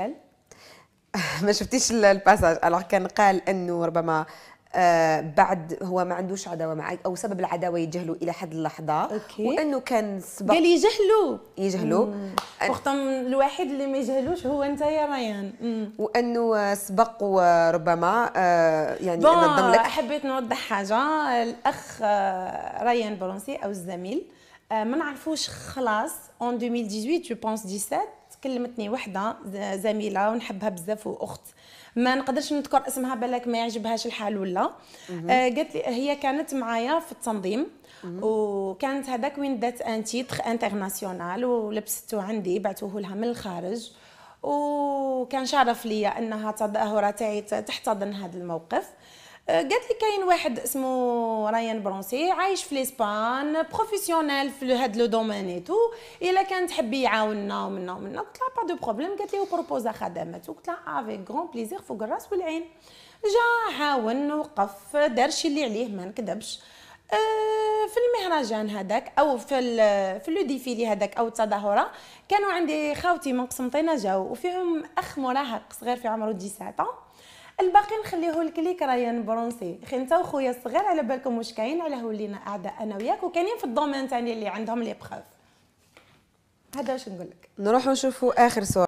قال ما شفتيش الباساج الوغ كان قال انه ربما آه، بعد هو ما عندوش عداوه معك او سبب العداوه يجهلوا الى حد اللحظه أوكي. وانه كان سبق قال يجهلوا يجهلوا وختم الوحيد اللي ما يجهلوش هو انت يا ريان وانه سبق وربما آه، يعني نظم لك حبيت نوضح حاجه الاخ آه، ريان برونسي او الزميل ما نعرفوش خلاص اون 2018 جو بونس 17 كلمتني وحده زميله ونحبها بزاف واخت ما نقدرش نذكر اسمها بالك ما يعجبهاش الحال ولا آه قالت لي هي كانت معايا في التنظيم وكانت هذاك وين دات ان تيتر انترناسيونال ولبسته عندي بعتوه لها من الخارج وكان شرف ليا انها تظاهره تاعي تحتضن هذا الموقف قالت لي كاين واحد اسمه رايان برونسي عايش في ليسبان بروفيسيونيل في هاد لو دومين اي تو الا كان تحبي يعاوننا ومنا ومنا قلت لها با دو بروبليم قالت لي بروبوزا خدمات قلت لها افيك غون بليزير فوق الراس والعين جا عاون وقف دار شي اللي عليه ما نكذبش آه، في المهرجان هذاك او في في لو ديفيلي هذاك او التظاهره كانوا عندي خاوتي من قسنطينه جاو وفيهم اخ مراهق صغير في عمره 19 الباقي نخليه الكليك رايان برونسي خي انت وخويا الصغير على بالكم واش كاين علاه ولينا اعداء انا وياك وكاينين في الدومين تاني اللي عندهم لي بخاف هذا واش نقول لك نروحوا نشوفوا اخر سؤال